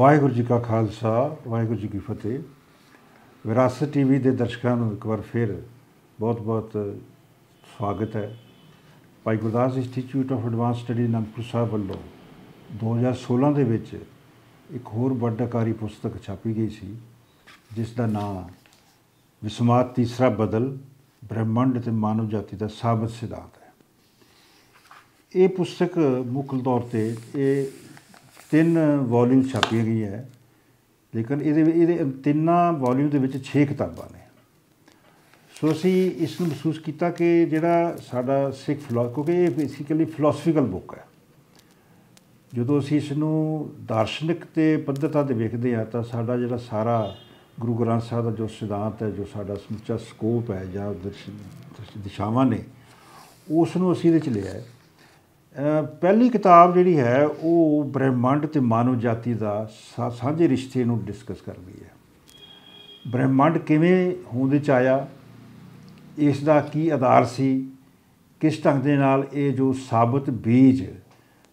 ਵਾਹਿਗੁਰੂ ਜੀ ਕਾ ਖਾਲਸਾ ਵਾਹਿਗੁਰੂ ਜੀ ਕੀ ਫਤਿਹ ਵਿਰਾਸਤ ਟੀਵੀ ਦੇ ਦਰਸ਼ਕਾਂ ਨੂੰ ਇੱਕ ਵਾਰ ਫਿਰ ਬਹੁਤ-ਬਹੁਤ ਸਵਾਗਤ ਹੈ Bhai Gurdas institute of advance study ਨੰਪੂ ਸਾਹਿਬ ਵੱਲੋਂ 2016 ਦੇ ਵਿੱਚ ਇੱਕ ਹੋਰ ਵੱਡਕਾਰੀ ਪੁਸਤਕ ਛਾਪੀ ਗਈ ਸੀ ਜਿਸ ਦਾ ਨਾਮ ਵਿਸਮਾਤ ਤੀਸਰਾ ਬਦਲ ਬ੍ਰਹਮੰਡ ਤੇ ਮਾਨਵ ਜਾਤੀ ਦਾ ਸਾਬਤ ਸਿਧਾਂਤ ਹੈ ਇਹ ਪੁਸਤਕ ਮੁੱਖ ਤੌਰ ਤੇ ਇਹ ਤਿੰਨ ਵੋਲਿਊਮ ਛਾਪੀ ਗਈ ਹੈ ਲੇਕਿਨ ਇਹਦੇ ਇਹਦੇ ਤਿੰਨਾਂ ਵੋਲਿਊਮ ਦੇ ਵਿੱਚ 6 ਕਿਤਾਬਾਂ ਨੇ ਸੋ ਅਸੀਂ ਇਸ ਨੂੰ ਮਹਿਸੂਸ ਕੀਤਾ ਕਿ ਜਿਹੜਾ ਸਾਡਾ ਸਿੱਖ ਫਲਸਫੀ ਕਿਉਂਕਿ ਇਹ ਬੇਸਿਕਲੀ ਫਲਸਫੀਕਲ ਬੁੱਕ ਹੈ ਜਦੋਂ ਅਸੀਂ ਇਸ ਨੂੰ ਦਾਰਸ਼ਨਿਕ ਤੇ ਪੱਧਰਤਾ ਦੇ ਵੇਖਦੇ ਆ ਤਾਂ ਸਾਡਾ ਜਿਹੜਾ ਸਾਰਾ ਗੁਰੂ ਗ੍ਰੰਥ ਸਾਹਿਬ ਦਾ ਜੋ ਸਿਧਾਂਤ ਹੈ ਜੋ ਸਾਡਾ ਸਮੁੱਚਾ ਸਕੋਪ ਹੈ ਜਾਂ ਦਿਸ਼ਾਵਾਂ ਨੇ ਉਸ ਨੂੰ ਅਸੀਂ ਇਹਦੇ ਚ ਲਿਆ ਹੈ ਪਹਿਲੀ ਕਿਤਾਬ ਜਿਹੜੀ ਹੈ ਉਹ ਬ੍ਰਹਿਮੰਡ ਤੇ ਮਾਨਵ ਜਾਤੀ ਦਾ ਸਾਂਝੇ ਰਿਸ਼ਤੇ ਨੂੰ ਡਿਸਕਸ ਕਰਦੀ ਹੈ ਬ੍ਰਹਿਮੰਡ ਕਿਵੇਂ ਹੋਂਦ ਵਿੱਚ ਆਇਆ ਇਸ ਦਾ ਕੀ ਆਧਾਰ ਸੀ ਕਿਸ ਢੰਗ ਦੇ ਨਾਲ ਇਹ ਜੋ ਸਾਬਤ ਬੀਜ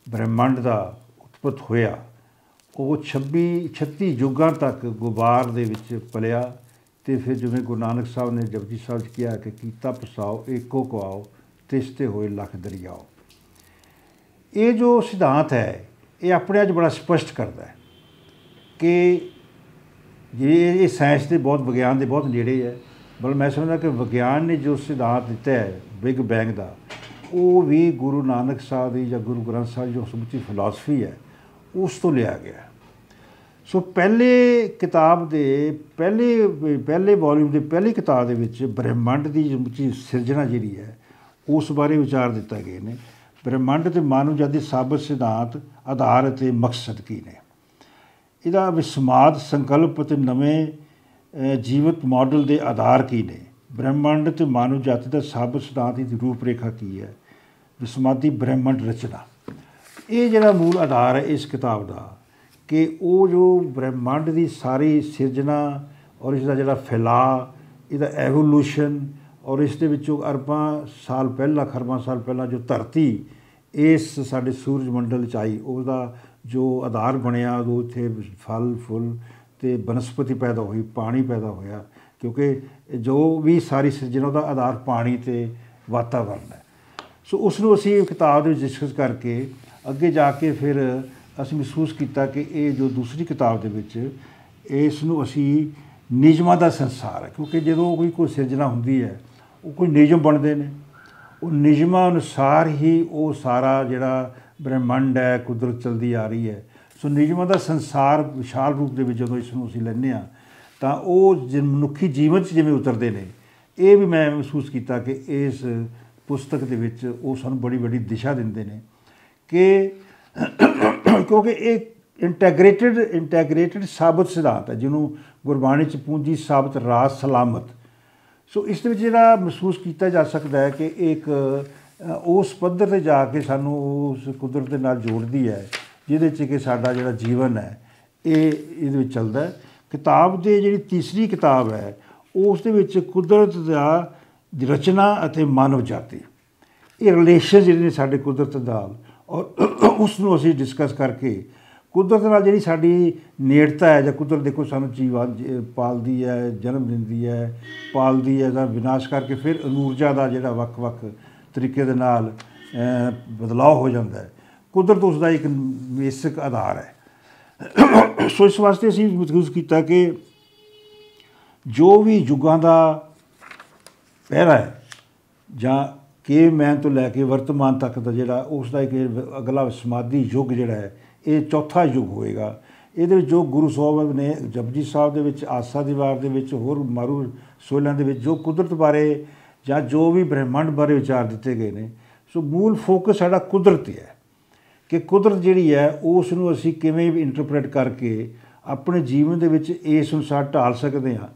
ਬ੍ਰਹਿਮੰਡ ਦਾ ਉਤਪਤ ਹੋਇਆ ਉਹ 26 36 ਯੁੱਗਾਂ ਤੱਕ ਗੁਬਾਰ ਦੇ ਵਿੱਚ ਪਲਿਆ ਤੇ ਫਿਰ ਜਿਵੇਂ ਗੁਰੂ ਨਾਨਕ ਸਾਹਿਬ ਨੇ ਜਪਜੀ ਸਾਹਿਬ ਜੀ ਕਿਹਾ ਕਿ ਕੀਤਾ ਪਸਾਓ ਏਕੋ ਕੋ ਆਓ ਤਿਸਤੇ ਹੋਏ ਲੱਖ ਦਰਿਆਓ ਇਹ ਜੋ ਸਿਧਾਂਤ ਹੈ ਇਹ ਆਪਣੇ ਅੱਜ ਬੜਾ ਸਪਸ਼ਟ ਕਰਦਾ ਹੈ ਕਿ ਇਹ ਇਹ ਸਾਇੰਸ ਦੇ ਬਹੁਤ ਵਿਗਿਆਨ ਦੇ ਬਹੁਤ ਨੇੜੇ ਹੈ ਬਲ ਮੈਂ ਸਮਝਦਾ ਕਿ ਵਿਗਿਆਨ ਨੇ ਜੋ ਸਿਧਾਂਤ ਦਿੱਤਾ ਹੈ ਬਿਗ ਬੈਂਗ ਦਾ ਉਹ ਵੀ ਗੁਰੂ ਨਾਨਕ ਸਾਹਿਬ ਦੀ ਜਾਂ ਗੁਰੂ ਗ੍ਰੰਥ ਸਾਹਿਬ ਜੋ ਸਮੁੱਚੀ ਫਿਲਾਸਫੀ ਹੈ ਉਸ ਤੋਂ ਲਿਆ ਗਿਆ ਸੋ ਪਹਿਲੇ ਕਿਤਾਬ ਦੇ ਪਹਿਲੇ ਪਹਿਲੇ ਵੋਲਿਊਮ ਦੇ ਪਹਿਲੀ ਕਿਤਾਬ ਦੇ ਵਿੱਚ ਬ੍ਰਹਿਮੰਡ ਦੀ ਸਿਰਜਣਾ ਜਿਹੜੀ ਹੈ ਉਸ ਬਾਰੇ ਵਿਚਾਰ ਦਿੱਤਾ ਗਏ ਨੇ ਬ੍ਰਹਮੰਡ ਤੇ ਮਾਨਵ ਦੇ ਸਭ ਸਿਧਾਂਤ ਆਧਾਰ ਤੇ ਮਕਸਦ ਕੀ ਨੇ ਇਹਦਾ ਵਿਸਮਾਦ ਸੰਕਲਪ ਤੇ ਨਵੇਂ ਜੀਵਤ ਮਾਡਲ ਦੇ ਆਧਾਰ ਕੀ ਨੇ ਬ੍ਰਹਮੰਡ ਤੇ ਮਾਨਵ ਜਾਤੀ ਦਾ ਸਭ ਸਿਧਾਂਤ ਦੀ ਰੂਪਰੇਖਾ ਕੀ ਹੈ ਵਿਸਮਾਦੀ ਬ੍ਰਹਮੰਡ ਰਚਨਾ ਇਹ ਜਿਹੜਾ ਮੂਲ ਆਧਾਰ ਹੈ ਇਸ ਕਿਤਾਬ ਦਾ ਕਿ ਉਹ ਜੋ ਬ੍ਰਹਮੰਡ ਦੀ ਸਾਰੀ ਸਿਰਜਣਾ ਔਰ ਇਸ ਦਾ ਜਿਹੜਾ ਫੈਲਾ ਇਹਦਾ ਐਵੋਲੂਸ਼ਨ ਔਰ ਇਸ ਦੇ ਵਿੱਚੋਂ ਅਰਬਾਂ ਸਾਲ ਪਹਿਲਾਂ ਖਰਬਾਂ ਸਾਲ ਪਹਿਲਾਂ ਜੋ ਧਰਤੀ ਇਸ ਸਾਡੇ ਸੂਰਜ ਮੰਡਲ ਚ ਆਈ ਉਹਦਾ ਜੋ ਆਧਾਰ ਬਣਿਆ ਉਹ ਉੱਥੇ ਫਲ ਫੁੱਲ ਤੇ ਬਨਸਪਤੀ ਪੈਦਾ ਹੋਈ ਪਾਣੀ ਪੈਦਾ ਹੋਇਆ ਕਿਉਂਕਿ ਜੋ ਵੀ ਸਾਰੀ ਸਿਰਜਣਾ ਦਾ ਆਧਾਰ ਪਾਣੀ ਤੇ ਵਾਤਾਵਰਣ ਹੈ ਸੋ ਉਸ ਨੂੰ ਅਸੀਂ ਕਿਤਾਬ ਦੇ ਵਿੱਚ ਡਿਸਕਸ ਕਰਕੇ ਅੱਗੇ ਜਾ ਕੇ ਫਿਰ ਅਸੀਂ ਮਹਿਸੂਸ ਕੀਤਾ ਕਿ ਇਹ ਜੋ ਦੂਸਰੀ ਕਿਤਾਬ ਦੇ ਵਿੱਚ ਇਸ ਨੂੰ ਅਸੀਂ ਨਿਜਮਾ ਦਾ ਸੰਸਾਰ ਹੈ ਕਿਉਂਕਿ ਜਦੋਂ ਕੋਈ ਕੋਈ ਸਿਰਜਣਾ ਹੁੰਦੀ ਹੈ ਉਹ ਕੋਈ ਨਿਯਮ ਬਣਦੇ ਨੇ ਉਹ ਨਿਯਮਾਂ ਅਨੁਸਾਰ ਹੀ ਉਹ ਸਾਰਾ ਜਿਹੜਾ ਬ੍ਰਹਿਮੰਡ ਹੈ ਕੁਦਰਤ ਚਲਦੀ ਆ ਰਹੀ ਹੈ ਸੋ ਨਿਯਮਾਂ ਦਾ ਸੰਸਾਰ ਵਿਸ਼ਾਲ ਰੂਪ ਦੇ ਵਿੱਚ ਜਦੋਂ ਇਸ ਨੂੰ ਅਸੀਂ ਲੈਨੇ ਆ ਤਾਂ ਉਹ ਮਨੁੱਖੀ ਜੀਵਨ 'ਚ ਜਿਵੇਂ ਉਤਰਦੇ ਨੇ ਇਹ ਵੀ ਮੈਂ ਮਹਿਸੂਸ ਕੀਤਾ ਕਿ ਇਸ ਪੁਸਤਕ ਦੇ ਵਿੱਚ ਉਹ ਸਾਨੂੰ ਬੜੀ ਵੱਡੀ ਦਿਸ਼ਾ ਦਿੰਦੇ ਨੇ ਕਿ ਕਿਉਂਕਿ ਇਹ ਇੰਟੈਗ੍ਰੇਟਿਡ ਇੰਟੈਗ੍ਰੇਟਿਡ ਸਾਬਤ ਸਿਧਾਂਤ ਹੈ ਜਿਹਨੂੰ ਗੁਰਬਾਣੀ ਚ ਪੂੰਜੀ ਸਾਬਤ ਰਾਸ ਸਲਾਮਤ ਸੋ ਇਸ ਦੇ ਵਿੱਚ ਜਿਹੜਾ ਮਹਿਸੂਸ ਕੀਤਾ ਜਾ ਸਕਦਾ ਹੈ ਕਿ ਇੱਕ ਉਸ ਪੱਧਰ ਤੇ ਜਾ ਕੇ ਸਾਨੂੰ ਉਸ ਕੁਦਰਤ ਦੇ ਨਾਲ ਜੋੜਦੀ ਹੈ ਜਿਹਦੇ 'ਚ ਕਿ ਸਾਡਾ ਜਿਹੜਾ ਜੀਵਨ ਹੈ ਇਹ ਇਹਦੇ ਵਿੱਚ ਚੱਲਦਾ ਹੈ ਕਿਤਾਬ ਦੇ ਜਿਹੜੀ ਤੀਸਰੀ ਕਿਤਾਬ ਹੈ ਉਸ ਦੇ ਵਿੱਚ ਕੁਦਰਤ ਦਾ ਰਚਨਾ ਅਤੇ ਮਾਨਵ ਜਾਤੀ ਇਹ ਰਿਲੇਸ਼ਨ ਜਿਹੜੇ ਨੇ ਸਾਡੇ ਕੁਦਰਤ ਦਾ ਔਰ ਉਸ ਨੂੰ ਅਸੀਂ ਡਿਸਕਸ ਕਰਕੇ ਕੁਦਰਤ ਨਾਲ ਜਿਹੜੀ ਸਾਡੀ ਨੇੜਤਾ ਹੈ ਜਾਂ ਕੁਦਰਤ ਦੇਖੋ ਸਾਨੂੰ ਜੀਵਾਂ ਪਾਲਦੀ ਹੈ ਜਨਮ ਦਿੰਦੀ ਹੈ ਪਾਲਦੀ ਹੈ ਜਾਂ ਵਿਨਾਸ਼ ਕਰਕੇ ਫਿਰ ਅਨੂਰਜਾ ਦਾ ਜਿਹੜਾ ਵੱਖ-ਵੱਖ ਤਰੀਕੇ ਦੇ ਨਾਲ ਬਦਲਾਅ ਹੋ ਜਾਂਦਾ ਹੈ ਕੁਦਰਤ ਉਸ ਦਾ ਇੱਕ ਬੇਸਿਕ ਆਧਾਰ ਹੈ ਸੋ ਇਸ ਵਾਸਤੇ ਅਸੀਂ ਮਹਿਸੂਸ ਕੀਤਾ ਕਿ ਜੋ ਵੀ ਯੁੱਗਾਂ ਦਾ ਪਹਿਰਾ ਹੈ ਜਾਂ ਕਿ ਮੈਂ ਤੋਂ ਲੈ ਕੇ ਵਰਤਮਾਨ ਤੱਕ ਦਾ ਜਿਹੜਾ ਉਸ ਦਾ ਇੱਕ ਅਗਲਾ ਸਮਾਦੀ ਯੁੱਗ ਜਿਹੜਾ ਹੈ ਇਹ ਚੌਥਾ ਯੁੱਗ ਹੋਏਗਾ ਇਹਦੇ ਵਿੱਚ ਜੋ ਗੁਰੂ ਸਾਹਿਬ ਨੇ ਜਪਜੀ ਸਾਹਿਬ ਦੇ ਵਿੱਚ ਆਸਾ ਦੀਵਾਰ ਦੇ ਵਿੱਚ ਹੋਰ ਮਾਰੂ ਸੋਲਾਂ ਦੇ ਵਿੱਚ ਜੋ ਕੁਦਰਤ ਬਾਰੇ ਜਾਂ ਜੋ ਵੀ ਬ੍ਰਹਿਮੰਡ ਬਾਰੇ ਵਿਚਾਰ ਦਿੱਤੇ ਗਏ ਨੇ ਸੋ ਮੂਲ ਫੋਕਸ ਸਾਡਾ ਕੁਦਰਤ ਹੀ ਹੈ ਕਿ ਕੁਦਰਤ ਜਿਹੜੀ ਹੈ ਉਸ ਨੂੰ ਅਸੀਂ ਕਿਵੇਂ ਵੀ ਇੰਟਰਪ੍ਰੀਟ ਕਰਕੇ ਆਪਣੇ ਜੀਵਨ ਦੇ ਵਿੱਚ ਇਸ ਅਨੁਸਾਰ ਢਾਲ ਸਕਦੇ ਹਾਂ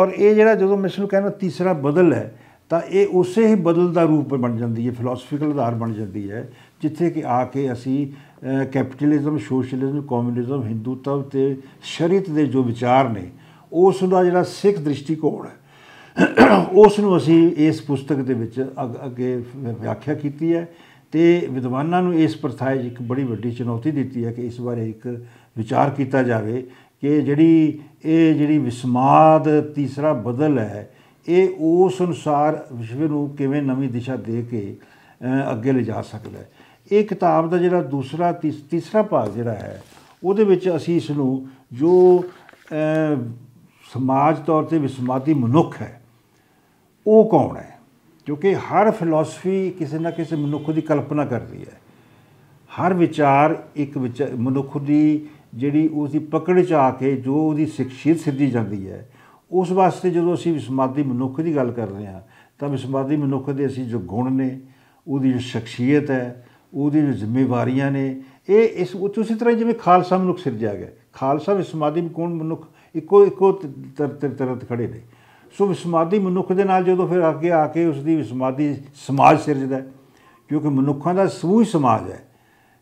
ਔਰ ਇਹ ਜਿਹੜਾ ਜਦੋਂ ਮੈਂ ਇਸ ਨੂੰ ਕਹਿੰਦਾ ਤੀਸਰਾ ਬਦਲ ਹੈ ਤਾਂ ਇਹ ਉਸੇ ਹੀ ਬਦਲ ਦਾ ਰੂਪ ਬਣ ਜਾਂਦੀ ਹੈ ਫਿਲਾਸਫੀਕਲ ਆਧਾਰ ਬਣ ਜਾਂਦੀ ਹੈ ਜਿੱਥੇ ਕਿ ਆ ਕੇ ਅਸੀਂ ਕੈਪੀਟਲਿਜ਼ਮ ਸੋਸ਼ਲਿਜ਼ਮ ਕਮਿਊਨਿਜ਼ਮ ਹਿੰਦੂਤਵ ਤੇ ਸ਼ਰੀਤ ਦੇ ਜੋ ਵਿਚਾਰ ਨੇ ਉਸ ਦਾ ਜਿਹੜਾ ਸਿੱਖ ਦ੍ਰਿਸ਼ਟੀਕੋਣ ਹੈ ਉਸ ਨੂੰ ਅਸੀਂ ਇਸ ਪੁਸਤਕ ਦੇ ਵਿੱਚ ਅੱਗੇ ਵਿਆਖਿਆ ਕੀਤੀ ਹੈ ਤੇ ਵਿਦਵਾਨਾਂ ਨੂੰ ਇਸ ਪਰਥਾਏ ਇੱਕ ਬੜੀ ਵੱਡੀ ਚੁਣੌਤੀ ਦਿੱਤੀ ਹੈ ਕਿ ਇਸ ਬਾਰੇ ਇੱਕ ਵਿਚਾਰ ਕੀਤਾ ਜਾਵੇ ਕਿ ਜਿਹੜੀ ਇਹ ਜਿਹੜੀ ਵਿਸਮਾਦ ਤੀਸਰਾ ਬਦਲ ਹੈ ਇਹ ਉਸ ਅਨੁਸਾਰ ਵਿਸ਼ਵ ਨੂੰ ਕਿਵੇਂ ਨਵੀਂ ਦਿਸ਼ਾ ਦੇ ਕੇ ਅੱਗੇ ਲਿਜਾ ਸਕਦਾ ਹੈ ਇਹ ਕਿਤਾਬ ਦਾ ਜਿਹੜਾ ਦੂਸਰਾ ਤੀਸਰਾ ਭਾਗ ਜਿਹੜਾ ਹੈ ਉਹਦੇ ਵਿੱਚ ਅਸੀਂ ਇਸ ਨੂੰ ਜੋ ਸਮਾਜ ਤੌਰ ਤੇ ਵਿਸਮਾਦੀ ਮਨੁੱਖ ਹੈ ਉਹ ਕੌਣ ਹੈ ਕਿਉਂਕਿ ਹਰ ਫਿਲਾਸਫੀ ਕਿਸੇ ਨਾ ਕਿਸੇ ਮਨੁੱਖ ਦੀ ਕਲਪਨਾ ਕਰਦੀ ਹੈ ਹਰ ਵਿਚਾਰ ਇੱਕ ਵਿੱਚ ਮਨੁੱਖ ਦੀ ਜਿਹੜੀ ਉਸ ਦੀ ਪਕੜ ਚ ਆ ਕੇ ਜੋ ਉਹਦੀ ਸਿੱਖਿਅਤ ਸਿੱਧੀ ਜਾਂਦੀ ਹੈ ਉਸ ਵਾਸਤੇ ਜਦੋਂ ਅਸੀਂ ਵਿਸਮਾਦੀ ਮਨੁੱਖ ਦੀ ਗੱਲ ਕਰ ਰਹੇ ਹਾਂ ਤਾਂ ਵਿਸਮਾਦੀ ਮਨੁੱਖ ਦੇ ਅਸੀਂ ਜੋ ਗੁਣ ਨੇ ਉਹਦੀ ਜੋ ਸ਼ਖਸੀਅਤ ਹੈ ਉਹਦੀ ਜ਼ਿੰਮੇਵਾਰੀਆਂ ਨੇ ਇਹ ਇਸ ਉਸੇ ਤਰ੍ਹਾਂ ਜਿਵੇਂ ਖਾਲਸਾ ਮਨੁੱਖ ਸਿਰਜਿਆ ਗਿਆ ਖਾਲਸਾ ਵਿਸਮਾਦੀ ਕੋਣ ਮਨੁੱਖ ਇੱਕੋ ਇੱਕੋ ਤਰ ਤਰ ਤਰ ਖੜੇ ਨੇ ਸੋ ਵਿਸਮਾਦੀ ਮਨੁੱਖ ਦੇ ਨਾਲ ਜਦੋਂ ਫਿਰ ਅੱਗੇ ਆ ਕੇ ਉਸ ਦੀ ਵਿਸਮਾਦੀ ਸਮਾਜ ਸਿਰਜਦਾ ਕਿਉਂਕਿ ਮਨੁੱਖਾਂ ਦਾ ਸਮੂਹ ਸਮਾਜ ਹੈ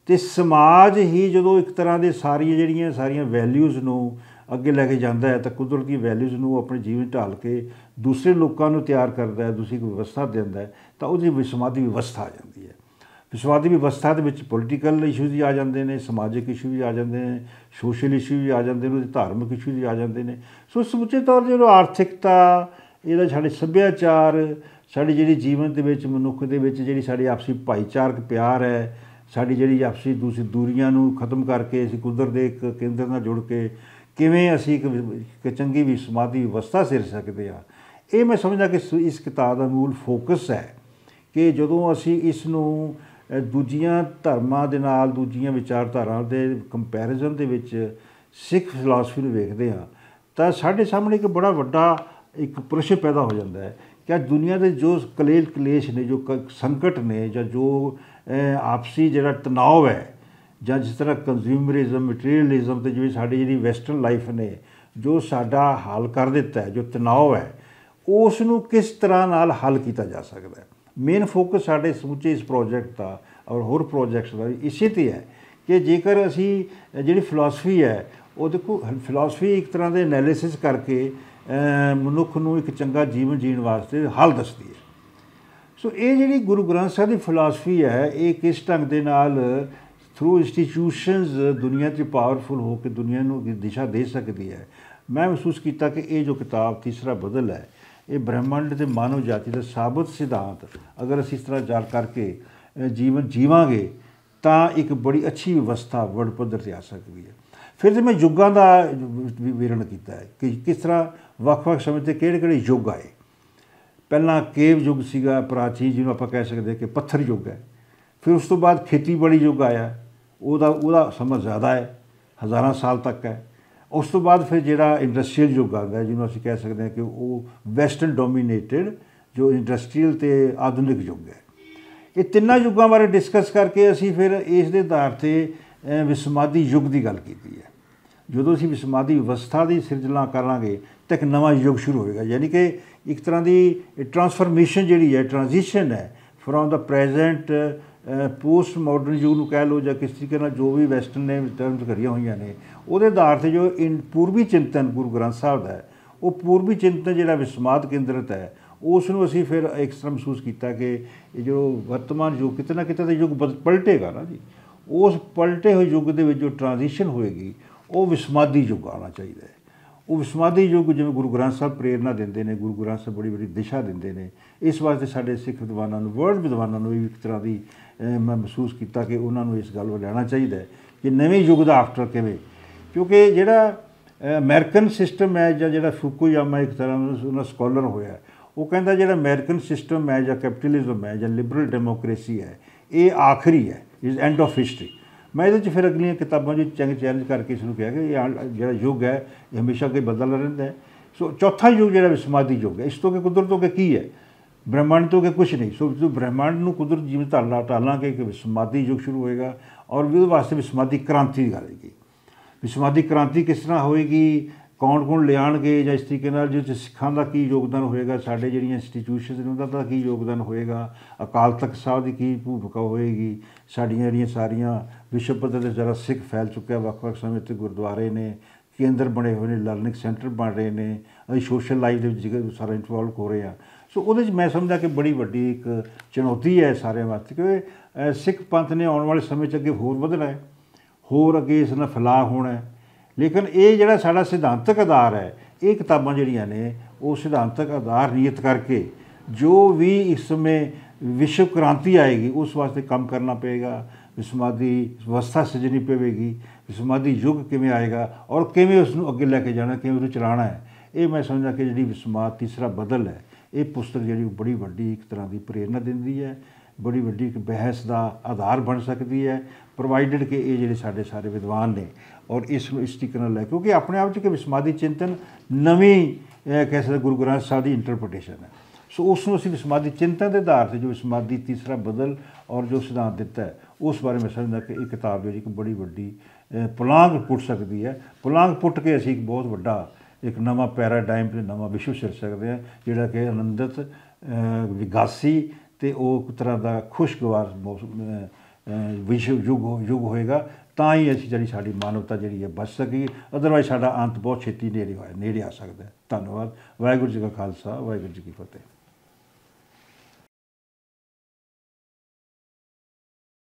ਤੇ ਸਮਾਜ ਹੀ ਜਦੋਂ ਇੱਕ ਤਰ੍ਹਾਂ ਦੇ ਸਾਰੀਆਂ ਜਿਹੜੀਆਂ ਸਾਰੀਆਂ ਵੈਲਿਊਜ਼ ਨੂੰ ਅੱਗੇ ਲੈ ਕੇ ਜਾਂਦਾ ਹੈ ਤਾਂ ਕੁਦਰਤੀ ਵੈਲਿਊਜ਼ ਨੂੰ ਆਪਣੇ ਜੀਵਨ ਢਾਲ ਕੇ ਦੂਸਰੇ ਲੋਕਾਂ ਨੂੰ ਤਿਆਰ ਕਰਦਾ ਹੈ ਦੂਸਰੀ ਵਿਵਸਥਾ ਦਿੰਦਾ ਹੈ ਤਾਂ ਉਹਦੀ ਵਿਸਮਾਦੀ ਵਿਵਸਥਾ ਆ ਜਾਂਦੀ ਹੈ ਵਿਸਵਾਦੀ ਵਿਵਸਥਾ ਦੇ ਵਿੱਚ ਪੋਲੀਟੀਕਲ ਇਸ਼ੂਜ਼ ਵੀ ਆ ਜਾਂਦੇ ਨੇ ਸਮਾਜਿਕ ਇਸ਼ੂ ਵੀ ਆ ਜਾਂਦੇ ਨੇ ਸੋਸ਼ਲ ਇਸ਼ੂ ਵੀ ਆ ਜਾਂਦੇ ਨੇ ਧਾਰਮਿਕ ਇਸ਼ੂ ਵੀ ਆ ਜਾਂਦੇ ਨੇ ਸੋ ਸਮੁੱਚੇ ਤੌਰ ਤੇ ਜਿਹੜਾ ਆਰਥਿਕਤਾ ਇਹਦਾ ਸਾਡੇ ਸੱਭਿਆਚਾਰ ਸਾਡੀ ਜਿਹੜੀ ਜੀਵਨ ਦੇ ਵਿੱਚ ਮਨੁੱਖ ਦੇ ਵਿੱਚ ਜਿਹੜੀ ਸਾਡੀ ਆਪਸੀ ਭਾਈਚਾਰਕ ਪਿਆਰ ਹੈ ਸਾਡੀ ਜਿਹੜੀ ਆਪਸੀ ਦੂਸਰੀ ਦੂਰੀਆਂ ਨੂੰ ਖਤਮ ਕਰਕੇ ਅਸੀਂ ਕੁਦਰਤ ਦੇ ਇੱਕ ਕੇਂਦਰ ਨਾਲ ਜੁੜ ਕੇ ਕਿਵੇਂ ਅਸੀਂ ਇੱਕ ਚੰਗੀ ਵੀ ਸਮਾਦੀ ਵਿਵਸਥਾ ਸਿਰ ਸਕਦੇ ਆ ਇਹ ਮੈਂ ਸਮਝਦਾ ਕਿ ਇਸ ਕਿਤਾਬ ਦਾ ਮੂਲ ਫੋਕਸ ਹੈ ਕਿ ਜਦੋਂ ਅਸੀਂ ਇਸ ਨੂੰ ਦੂਜੀਆਂ ਧਰਮਾਂ ਦੇ ਨਾਲ ਦੂਜੀਆਂ ਵਿਚਾਰਧਾਰਾ ਦੇ ਕੰਪੈਰੀਜ਼ਨ ਦੇ ਵਿੱਚ ਸਿੱਖ ਫਿਲਾਸਫੀ ਨੂੰ ਵੇਖਦੇ ਹਾਂ ਤਾਂ ਸਾਡੇ ਸਾਹਮਣੇ ਇੱਕ ਬੜਾ ਵੱਡਾ ਇੱਕ ਪ੍ਰਸ਼ਨ ਪੈਦਾ ਹੋ ਜਾਂਦਾ ਹੈ ਕਿ ਅੱਜ ਦੁਨੀਆ ਦੇ ਜੋ ਕਲੇਲ ਕਲੇਸ਼ ਨੇ ਜੋ ਸੰਕਟ ਨੇ ਜਾਂ ਜੋ ਆਪਸੀ ਜਿਹੜਾ ਤਣਾਅ ਹੈ ਜਾਂ ਜਿਸ ਤਰ੍ਹਾਂ ਕੰਜ਼ਿਊਮਰਿਜ਼ਮ ਮਟੀਰੀਅਲਿਜ਼ਮ ਤੇ ਜਿਵੇਂ ਸਾਡੀ ਜਿਹੜੀ ਵੈਸਟਰਨ ਲਾਈਫ ਨੇ ਜੋ ਸਾਡਾ ਹਾਲ ਕਰ ਦਿੱਤਾ ਹੈ ਜੋ ਤਣਾਅ ਹੈ ਉਸ ਨੂੰ ਕਿਸ ਤਰ੍ਹਾਂ ਨਾਲ ਹੱਲ ਕੀਤਾ ਜਾ ਸਕਦਾ ਹੈ ਮੇਨ ਫੋਕਸ ਸਾਡੇ ਸਮੁੱਚੇ ਇਸ ਪ੍ਰੋਜੈਕਟ ਦਾ ਔਰ ਹੋਰ ਪ੍ਰੋਜੈਕਟਸ ਦਾ ਇਸੇ ਤੇ ਹੈ ਕਿ ਜੇਕਰ ਅਸੀਂ ਜਿਹੜੀ ਫਿਲਾਸਫੀ ਹੈ ਉਹ ਦੇਖੋ ਫਿਲਾਸਫੀ ਇੱਕ ਤਰ੍ਹਾਂ ਦੇ ਐਨਾਲਿਸਿਸ ਕਰਕੇ ਮਨੁੱਖ ਨੂੰ ਇੱਕ ਚੰਗਾ ਜੀਵਨ ਜੀਣ ਵਾਸਤੇ ਹੱਲ ਦੱਸਦੀ ਹੈ ਸੋ ਇਹ ਜਿਹੜੀ ਗੁਰੂ ਗ੍ਰੰਥ ਸਾਹਿਬ ਦੀ ਫਿਲਾਸਫੀ ਹੈ ਇਹ ਕਿਸ ਢੰਗ ਦੇ ਨਾਲ ਥਰੂ ਇੰਸਟੀਟਿਊਸ਼ਨਸ ਦੁਨੀਆ 'ਚ ਪਾਵਰਫੁਲ ਹੋ ਕੇ ਦੁਨੀਆ ਨੂੰ ਦਿਸ਼ਾ ਦੇ ਸਕਦੀ ਹੈ ਮੈਂ ਮਹਿਸੂਸ ਕੀਤਾ ਕਿ ਇਹ ਜੋ ਕਿਤਾਬ ਤੀਸਰਾ ਬਦਲ ਹੈ ਇਹ ਬ੍ਰਹਿਮੰਡ ਦੇ ਮਾਨਵ ਜਾਤੀ ਦਾ ਸਾਬਤ ਸਿਧਾਂਤ ਅਗਰ ਅਸੀਂ ਇਸ ਤਰ੍ਹਾਂ ਜਾਲ ਕਰਕੇ ਜੀਵਨ ਜੀਵਾਂਗੇ ਤਾਂ ਇੱਕ ਬੜੀ ਅੱਛੀ ਵਿਵਸਥਾ ਵਰਡ ਪੱਧਰ ਤੇ ਆ ਸਕਦੀ ਹੈ ਫਿਰ ਜੇ ਮੈਂ ਯੁੱਗਾਂ ਦਾ ਵਿਵਰਣ ਕੀਤਾ ਹੈ ਕਿ ਕਿਸ ਤਰ੍ਹਾਂ ਵੱਖ-ਵੱਖ ਸਮੇਂ ਤੇ ਕਿਹੜੇ-ਕਿਹੜੇ ਯੁੱਗ ਆਏ ਪਹਿਲਾਂ ਕੇਵ ਯੁੱਗ ਸੀਗਾ ਪ੍ਰਾਚੀ ਜਿਹਨੂੰ ਆਪਾਂ ਕਹਿ ਸਕਦੇ ਕਿ ਪੱਥਰ ਯੁੱਗ ਹੈ ਫਿਰ ਉਸ ਤੋਂ ਬਾਅਦ ਖੇਤੀਬਾੜੀ ਯੁੱਗ ਆਇਆ ਉਹਦਾ ਉਹਦਾ ਸਮਾਂ ਜ਼ਿਆਦਾ ਹੈ ਹਜ਼ਾਰਾਂ ਸਾਲ ਤੱਕ ਹੈ ਉਸ ਤੋਂ ਬਾਅਦ ਫਿਰ ਜਿਹੜਾ ਇੰਡਸਟਰੀਅਲ ਯੁੱਗ ਆਉਂਦਾ ਜਿਹਨੂੰ ਅਸੀਂ ਕਹਿ ਸਕਦੇ ਹਾਂ ਕਿ ਉਹ ਵੈਸਟਰਨ ਡੋਮੀਨੇਟਿਡ ਜੋ ਇੰਡਸਟਰੀਅਲ ਤੇ ਆਧੁਨਿਕ ਯੁੱਗ ਹੈ ਇਹ ਤਿੰਨਾਂ ਯੁੱਗਾਂ ਬਾਰੇ ਡਿਸਕਸ ਕਰਕੇ ਅਸੀਂ ਫਿਰ ਇਸ ਦੇ ਆਧਾਰ ਤੇ ਵਿਸਮਾਦੀ ਯੁੱਗ ਦੀ ਗੱਲ ਕੀਤੀ ਹੈ ਜਦੋਂ ਅਸੀਂ ਵਿਸਮਾਦੀ ਵਿਵਸਥਾ ਦੀ ਸਿਰਜਣਾ ਕਰਾਂਗੇ ਤਾਂ ਇੱਕ ਨਵਾਂ ਯੁੱਗ ਸ਼ੁਰੂ ਹੋਵੇਗਾ ਯਾਨੀ ਕਿ ਇੱਕ ਤਰ੍ਹਾਂ ਦੀ ਟਰਾਂਸਫਰਮੇਸ਼ਨ ਜਿਹੜੀ ਹੈ ਟ੍ਰਾਂਜੀਸ਼ਨ ਹੈ from the present post modern ਯੂ ਨੂੰ ਕਹਿ ਲੋ ਜਾਂ ਕਿਸ ਤਰੀਕੇ ਨਾਲ ਜੋ ਵੀ ਵੈਸਟਰਨ ਨੇ ਟਰਮਸ ਕਰੀਆਂ ਹੋਈਆਂ ਨੇ ਉਹਦੇ ਆਧਾਰ ਤੇ ਜੋ ਪੂਰਬੀ ਚਿੰਤਨ ਗੁਰੂ ਗ੍ਰੰਥ ਸਾਹਿਬ ਦਾ ਉਹ ਪੂਰਬੀ ਚਿੰਤਨ ਜਿਹੜਾ ਵਿਸਮਾਦ ਕੇਂਦਰਿਤ ਹੈ ਉਸ ਨੂੰ ਅਸੀਂ ਫਿਰ ਐਕਸਟ੍ਰਮ ਮਹਿਸੂਸ ਕੀਤਾ ਕਿ ਇਹ ਜੋ ਵਰਤਮਾਨ ਯੁੱਗ ਕਿਤੇ ਨਾ ਕਿਤੇ ਤਾਂ ਯੁਗ ਪਲਟੇਗਾ ਨਾ ਜੀ ਉਸ ਪਲਟੇ ਹੋਏ ਯੁੱਗ ਦੇ ਵਿੱਚ ਜੋ ਟ੍ਰਾਂਜੀਸ਼ਨ ਹੋਏਗੀ ਉਹ ਵਿਸਮਾਦੀ ਯੁਗ ਆਣਾ ਚਾਹੀਦਾ ਹੈ ਉਹ ਸਮਾਧੀ ਯੁੱਗ ਜਿਵੇਂ ਗੁਰੂ ਗ੍ਰੰਥ ਸਾਹਿਬ ਪ੍ਰੇਰਣਾ ਦਿੰਦੇ ਨੇ ਗੁਰੂ ਗ੍ਰੰਥ ਸਾਹਿਬ ਬੜੀ ਬੜੀ ਦਿਸ਼ਾ ਦਿੰਦੇ ਨੇ ਇਸ ਵਾਸਤੇ ਸਾਡੇ ਸਿੱਖ ਵਿਦਵਾਨਾਂ ਨੂੰ ਵਰਲਡ ਵਿਦਵਾਨਾਂ ਨੂੰ ਵੀ ਇੱਕ ਤਰ੍ਹਾਂ ਦੀ ਮੈਂ ਮਹਿਸੂਸ ਕੀਤਾ ਕਿ ਉਹਨਾਂ ਨੂੰ ਇਸ ਗੱਲ ਵੱਲ ਲੈਣਾ ਚਾਹੀਦਾ ਹੈ ਕਿ ਨਵੇਂ ਯੁੱਗ ਦਾ ਆਫਟਰ ਕਿਵੇਂ ਕਿਉਂਕਿ ਜਿਹੜਾ ਅਮਰੀਕਨ ਸਿਸਟਮ ਹੈ ਜਾਂ ਜਿਹੜਾ ਫੁਕੂਯਾਮਾ ਇੱਕ ਤਰ੍ਹਾਂ ਦਾ ਸਕਾਲਰ ਹੋਇਆ ਉਹ ਕਹਿੰਦਾ ਜਿਹੜਾ ਅਮਰੀਕਨ ਸਿਸਟਮ ਹੈ ਜਾਂ ਕੈਪੀਟਲਿਜ਼ਮ ਹੈ ਜਾਂ ਲਿਬਰਲ ਡੈਮੋਕ੍ਰੇਸੀ ਹੈ ਇਹ ਆਖਰੀ ਹੈ ਇਸ ਐਂਡ ਆਫ ਹਿਸਟਰੀ ਮੈਂ ਇਹਦੇ 'ਚ ਫਿਰ ਅਗਲੀਆਂ ਕਿਤਾਬਾਂ 'ਚ ਚੰਗ ਚੈਲੰਜ ਕਰਕੇ ਇਸ ਨੂੰ ਕਿਹਾ ਕਿ ਇਹ ਜਿਹੜਾ ਯੁੱਗ ਹੈ ਇਹ ਹਮੇਸ਼ਾ ਕੋਈ ਬਦਲ ਰਹਿੰਦਾ ਹੈ ਸੋ ਚੌਥਾ ਯੁੱਗ ਜਿਹੜਾ ਵਿਸਮਾਦੀ ਯੁੱਗ ਹੈ ਇਸ ਤੋਂ ਕਿ ਕੁਦਰਤ ਤੋਂ ਕਿ ਕੀ ਹੈ ਬ੍ਰਹਿਮੰਡ ਤੋਂ ਕਿ ਕੁਝ ਨਹੀਂ ਸੋ ਜਦੋਂ ਬ੍ਰਹਿਮੰਡ ਨੂੰ ਕੁਦਰਤ ਜਿਵੇਂ ਤਾਲਾ ਟਾਲਾਂ ਕੇ ਕਿ ਵਿਸਮਾਦੀ ਯੁੱਗ ਸ਼ੁਰੂ ਹੋਏਗਾ ਔਰ ਉਹਦੇ ਵਾਸਤੇ ਵਿਸਮਾਦੀ ਕ੍ਰਾਂਤੀ ਦੀ ਗੱਲ ਹੈਗੀ ਕ੍ਰਾਂਤੀ ਕਿਸ ਤਰ੍ਹਾਂ ਹੋਏਗੀ ਕੌਣ ਕੌਣ ਲਿਆਣਗੇ ਜਾਂ ਇਸ ਤਰੀਕੇ ਨਾਲ ਜਿਸ ਸਿੱਖਾਂ ਦਾ ਕੀ ਯੋਗਦਾਨ ਹੋਏਗਾ ਸਾਡੇ ਜਿਹੜੀਆਂ ਇੰਸਟੀਟਿਊਸ਼ਨਸ ਨੇ ਉਹਨਾਂ ਦਾ ਕੀ ਯੋਗਦਾਨ ਹੋਏਗਾ ਅਕਾਲ ਤਖਤ ਸਾਹਿਬ ਦੀ ਕੀ ਭੂਮਿਕਾ ਹੋਏਗੀ ਸਾਡੀਆਂ ਜਿਹੜੀਆਂ ਸਾਰੀਆਂ ਵਿਸ਼ਵ ਪੱਧਰ ਤੇ ਜਿਹੜਾ ਸਿੱਖ ਫੈਲ ਚੁੱਕਿਆ ਵੱਖ-ਵੱਖ ਸਮੇਂ ਤੇ ਗੁਰਦੁਆਰੇ ਨੇ ਕੇਂਦਰ ਬਣੇ ਹੋਏ ਨੇ ਲਰਨਿੰਗ ਸੈਂਟਰ ਬਣ ਰਹੇ ਨੇ ਅਸੀਂ ਸੋਸ਼ਲ ਲਾਈਫ ਦੇ ਵਿੱਚ ਸਾਰਾ ਇਨਵੋਲਵ ਹੋ ਰਹੇ ਆ ਸੋ ਉਹਦੇ ਵਿੱਚ ਮੈਂ ਸਮਝਦਾ ਕਿ ਬੜੀ ਵੱਡੀ ਇੱਕ ਚੁਣੌਤੀ ਹੈ ਸਾਰਿਆਂ ਵਾਸਤੇ ਕਿ ਸਿੱਖ ਪੰਥ ਨੇ ਆਉਣ ਵਾਲੇ ਸਮੇਂ 'ਚ ਅੱਗੇ ਹੋਰ ਵਧਣਾ ਹੈ ਹੋਰ ਅੱਗੇ ਇਸ ਨਾਲ ਫਲਾਹ ਹੋਣਾ ਹੈ ਲੇਕਿਨ ਇਹ ਜਿਹੜਾ ਸਾਡਾ ਸਿਧਾਂਤਕ ਆਧਾਰ ਹੈ ਇਹ ਕਿਤਾਬਾਂ ਜਿਹੜੀਆਂ ਨੇ ਉਹ ਸਿਧਾਂਤਕ ਆਧਾਰ ਨਿਯਤ ਕਰਕੇ ਜੋ ਵੀ ਇਸ ਸਮੇਂ ਵਿਸ਼ਵ ਕ੍ਰਾਂਤੀ ਆਏਗੀ ਉਸ ਵਾਸਤੇ ਕੰਮ ਕਰਨਾ ਪਏਗਾ ਵਿਸਮਾਦੀ ਵਿਵਸਥਾ ਸਜਣੀ ਪਵੇਗੀ ਵਿਸਮਾਦੀ ਯੁੱਗ ਕਿਵੇਂ ਆਏਗਾ ਔਰ ਕਿਵੇਂ ਉਸ ਨੂੰ ਅੱਗੇ ਲੈ ਕੇ ਜਾਣਾ ਕਿਵੇਂ ਉਹ ਚਲਾਣਾ ਹੈ ਇਹ ਮੈਂ ਸਮਝਦਾ ਕਿ ਜਿਹੜੀ ਵਿਸਮਾਦ ਤੀਸਰਾ ਬਦਲ ਹੈ ਇਹ ਪੁਸਤਕ ਜਿਹੜੀ ਬੜੀ ਵੱਡੀ ਇੱਕ ਤਰ੍ਹਾਂ ਦੀ ਪ੍ਰੇਰਣਾ ਦਿੰਦੀ ਹੈ ਬੜੀ ਵੱਡੀ ਇੱਕ ਬਹਿਸ ਦਾ ਆਧਾਰ ਬਣ ਸਕਦੀ ਹੈ ਪ੍ਰੋਵਾਈਡਡ ਕਿ ਇਹ ਜਿਹੜੇ ਸਾਡੇ ਸਾਰੇ ਵਿਦਵਾਨ ਨੇ ਔਰ ਇਸ ਨੂੰ ਇਸ ਤਰੀਕੇ ਨਾਲ ਲੈ ਕਿਉਂਕਿ ਆਪਣੇ ਆਪ 'ਚ ਕਿ ਵਿਸਮਾਦੀ ਚਿੰਤਨ ਨਵੀਂ ਕਿਸੇ ਸਕਦੇ ਗੁਰੂ ਗ੍ਰੰਥ ਸਾਹਿਬ ਦੀ ਇੰਟਰਪ੍ਰੀਟੇਸ਼ਨ ਹੈ ਸੋ ਉਸ ਨੂੰ ਅਸੀਂ ਵਿਸਮਾਦੀ ਚਿੰਤਨ ਦੇ ਆਧਾਰ ਤੇ ਜੋ ਵਿਸਮਾਦੀ ਤੀਸਰਾ ਬਦਲ ਔਰ ਜੋ ਸਿਧਾਂਤ ਦਿੱਤਾ ਹੈ ਉਸ ਬਾਰੇ ਮੈਂ ਸਮਝਦਾ ਕਿ ਇਹ ਕਿਤਾਬ ਜਿਹੜੀ ਇੱਕ ਬੜੀ ਵੱਡੀ ਪੁਲਾਂਗ ਪੁੱਟ ਸਕਦੀ ਹੈ ਪੁਲਾਂਗ ਪੁੱਟ ਕੇ ਅਸੀਂ ਇੱਕ ਬਹੁਤ ਵੱਡਾ ਇੱਕ ਨਵਾਂ ਪੈਰਾਡਾਈਮ ਤੇ ਨਵਾਂ ਵਿਸ਼ਵ ਸਿਰ ਸਕਦੇ ਹਾਂ ਜਿਹੜਾ ਕਿ ਅਨੰਦਤ ਵਿਗਾਸੀ ਤੇ ਉਹ ਇੱਕ ਤਰ੍ਹਾਂ ਦਾ ਖੁਸ਼ਗਵਾਰ ਵਿਸ਼ਵ ਯੁੱਗ ਯੁੱਗ ਹੋਏਗਾ ਤਾਂ ਹੀ ਅਸੀਂ ਜਿਹੜੀ ਸਾਡੀ ਮਾਨਵਤਾ ਜਿਹੜੀ ਹੈ ਬਚ ਸਕੀ ਅਦਰਵਾਇਜ਼ ਸਾਡਾ ਅੰਤ ਬਹੁਤ ਛੇਤੀ ਨੇੜੇ ਹੋਇਆ ਨੇੜੇ ਆ ਸਕਦਾ ਧੰਨਵਾਦ ਵਾਹਿਗੁਰੂ ਜੀ ਕਾ ਖਾਲਸਾ ਵਾਹਿਗੁਰੂ ਜੀ ਕੀ ਫਤਿਹ